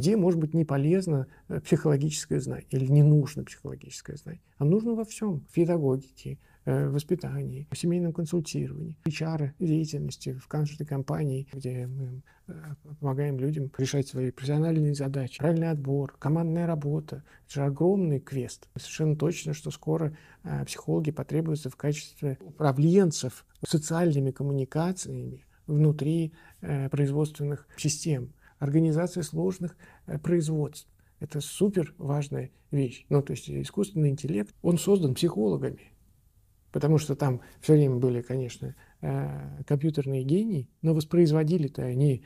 где, может быть, не полезно э, психологическое знание или не нужно психологическое знание. А нужно во всем. В педагогике, э, в воспитании, в семейном консультировании, в HR деятельности, в каждой компании, где мы э, помогаем людям решать свои профессиональные задачи, правильный отбор, командная работа. Это же огромный квест. Совершенно точно, что скоро психологи потребуются в качестве управленцев социальными коммуникациями внутри производственных систем – организация сложных э, производств. Это супер важная вещь. Ну, то есть э, искусственный интеллект, он создан психологами. Потому что там все время были, конечно, э, компьютерные гении, но воспроизводили-то они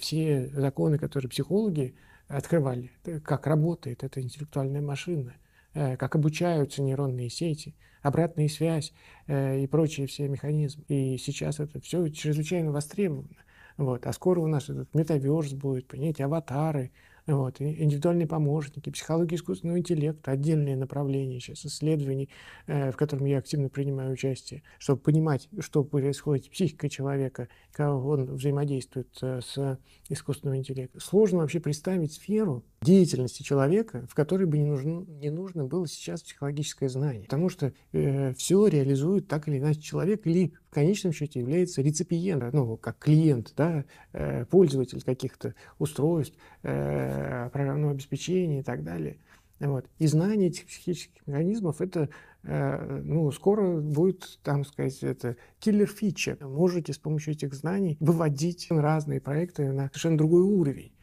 все законы, которые психологи открывали. Как работает эта интеллектуальная машина, как обучаются нейронные сети, обратная связь и прочие все механизмы. И сейчас это все чрезвычайно востребовано. Вот. А скоро у нас этот метаверс будет, понимаете, аватары, вот, индивидуальные помощники, психология искусственного интеллекта, отдельные направления сейчас исследований, э, в котором я активно принимаю участие, чтобы понимать, что происходит с психикой человека, как он взаимодействует э, с искусственным интеллектом. Сложно вообще представить сферу, деятельности человека, в которой бы не нужно, не нужно было сейчас психологическое знание. Потому что э, все реализует так или иначе человек, или в конечном счете является реципиентом, ну, как клиент, да, э, пользователь каких-то устройств, э, программного обеспечения и так далее. Вот. И знание этих психических механизмов это э, ну, скоро будет, там сказать, это киллер фича. Можете с помощью этих знаний выводить разные проекты на совершенно другой уровень.